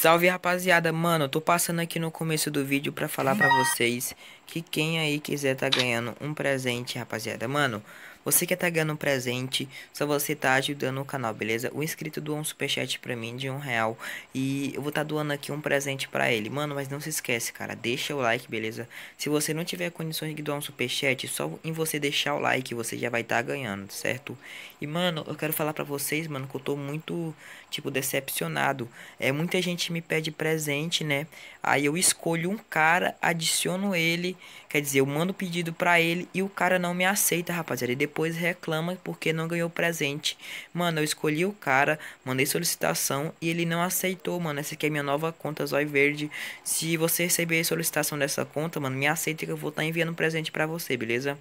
Salve rapaziada, mano, tô passando aqui no começo do vídeo pra falar pra vocês que quem aí quiser tá ganhando um presente, rapaziada, mano, você quer tá ganhando um presente, só você tá ajudando o canal, beleza? O inscrito doou um superchat pra mim de um real e eu vou tá doando aqui um presente pra ele, mano, mas não se esquece, cara, deixa o like, beleza? Se você não tiver condições de doar um superchat, só em você deixar o like você já vai tá ganhando, certo? E, mano, eu quero falar pra vocês, mano, que eu tô muito, tipo, decepcionado, é muita gente me pede presente, né? Aí eu escolho um cara, adiciono ele, quer dizer, eu mando pedido para ele e o cara não me aceita, rapaziada. E depois reclama porque não ganhou presente. Mano, eu escolhi o cara, mandei solicitação e ele não aceitou, mano. Essa aqui é minha nova conta Zói Verde. Se você receber solicitação dessa conta, mano, me aceita que eu vou estar tá enviando presente para você, beleza?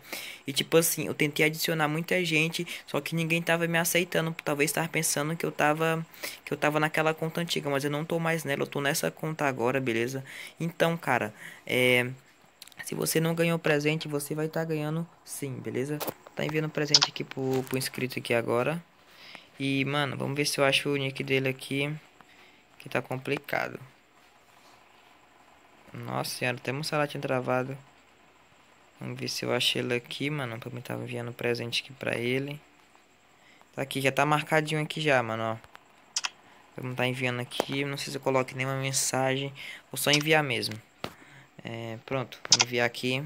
E tipo assim, eu tentei adicionar muita gente, só que ninguém tava me aceitando. Talvez tava pensando que eu tava que eu tava naquela conta antiga, mas eu não tô mais mais nela. Né? Eu tô nessa conta agora, beleza? Então, cara, é... Se você não ganhou presente, você vai estar tá ganhando sim, beleza? Tá enviando presente aqui pro, pro inscrito aqui agora. E, mano, vamos ver se eu acho o nick dele aqui. Que tá complicado. Nossa senhora, até salatinho travado. Vamos ver se eu acho ele aqui, mano. Pra mim tava enviando presente aqui pra ele. Tá aqui, já tá marcadinho aqui já, mano, ó. Pra não tá enviando aqui. Não sei se eu coloque nenhuma mensagem. Vou só enviar mesmo. É, pronto, vou enviar aqui.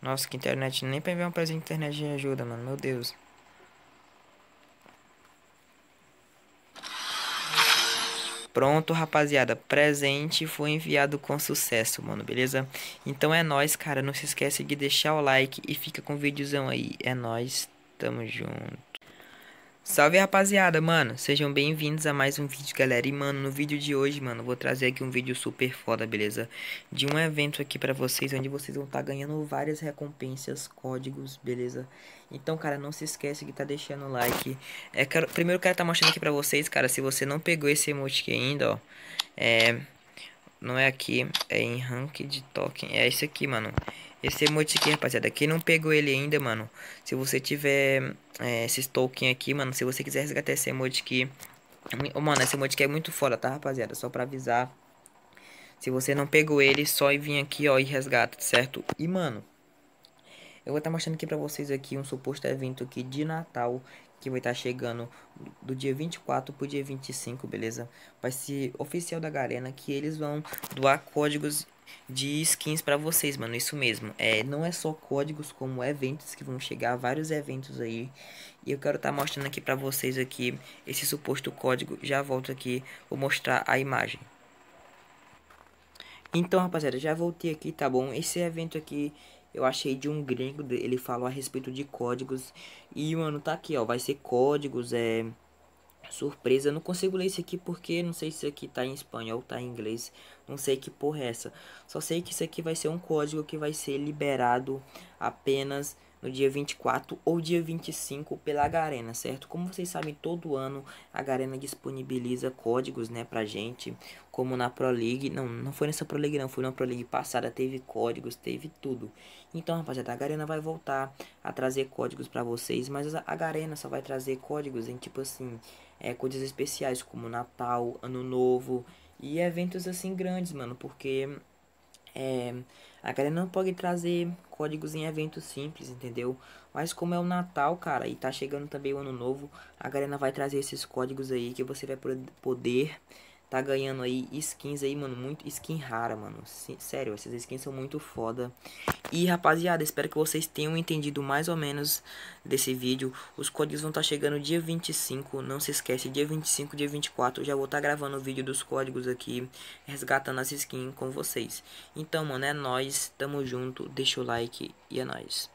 Nossa, que internet. Nem pra enviar um presente de internet de ajuda, mano. Meu Deus. Pronto, rapaziada, presente foi enviado com sucesso, mano, beleza? Então é nóis, cara, não se esquece de deixar o like e fica com o videozão aí. É nóis, tamo junto. Salve rapaziada, mano, sejam bem-vindos a mais um vídeo, galera E mano, no vídeo de hoje, mano, vou trazer aqui um vídeo super foda, beleza? De um evento aqui pra vocês, onde vocês vão estar tá ganhando várias recompensas, códigos, beleza? Então, cara, não se esquece de tá deixando o like é, quero... Primeiro quero tá mostrando aqui pra vocês, cara, se você não pegou esse emote aqui ainda, ó É... Não é aqui, é em rank de token. É esse aqui, mano. Esse emote aqui, rapaziada. Quem não pegou ele ainda, mano. Se você tiver é, esses token aqui, mano. Se você quiser resgatar esse emote aqui. Mano, esse emote aqui é muito foda, tá, rapaziada? Só pra avisar. Se você não pegou ele, só vir aqui, ó, e resgata, certo? E, mano... Eu vou estar tá mostrando aqui pra vocês aqui um suposto evento aqui de Natal que vai estar chegando do dia 24 para o dia 25, beleza? Vai ser oficial da Garena que eles vão doar códigos de skins para vocês, mano. Isso mesmo. É, não é só códigos como eventos que vão chegar, vários eventos aí. E eu quero estar tá mostrando aqui para vocês aqui esse suposto código. Já volto aqui, vou mostrar a imagem. Então, rapaziada, já voltei aqui, tá bom? Esse evento aqui eu achei de um gringo, ele falou a respeito de códigos. E, mano, tá aqui, ó, vai ser códigos, é... Surpresa, não consigo ler isso aqui porque não sei se isso aqui tá em espanhol, tá em inglês, não sei que porra é essa. Só sei que isso aqui vai ser um código que vai ser liberado apenas no dia 24 ou dia 25 pela Garena, certo? Como vocês sabem, todo ano a Garena disponibiliza códigos, né, pra gente, como na Pro League, não, não foi nessa Pro League não, foi na Pro League passada, teve códigos, teve tudo. Então, rapaziada, a Garena vai voltar a trazer códigos para vocês, mas a Garena só vai trazer códigos em tipo assim, é, coisas especiais como Natal, Ano Novo e eventos assim grandes, mano, porque é, a galera não pode trazer códigos em eventos simples, entendeu? Mas como é o Natal, cara, e tá chegando também o Ano Novo, a galera vai trazer esses códigos aí que você vai poder Tá ganhando aí skins aí, mano, muito skin rara, mano. Sério, essas skins são muito foda. E, rapaziada, espero que vocês tenham entendido mais ou menos desse vídeo. Os códigos vão estar tá chegando dia 25, não se esquece, dia 25, dia 24, eu já vou estar tá gravando o vídeo dos códigos aqui, resgatando as skins com vocês. Então, mano, é nóis, tamo junto, deixa o like e é nóis.